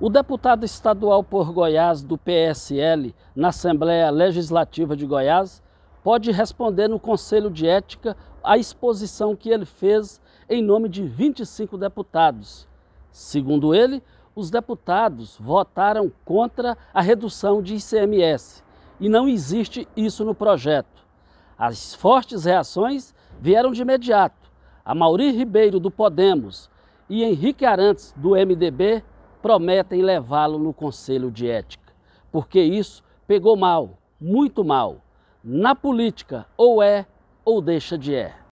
O deputado estadual por Goiás do PSL na Assembleia Legislativa de Goiás pode responder no Conselho de Ética à exposição que ele fez em nome de 25 deputados. Segundo ele, os deputados votaram contra a redução de ICMS e não existe isso no projeto. As fortes reações vieram de imediato. A Mauri Ribeiro do Podemos e Henrique Arantes do MDB prometem levá-lo no conselho de ética, porque isso pegou mal, muito mal. Na política, ou é ou deixa de é.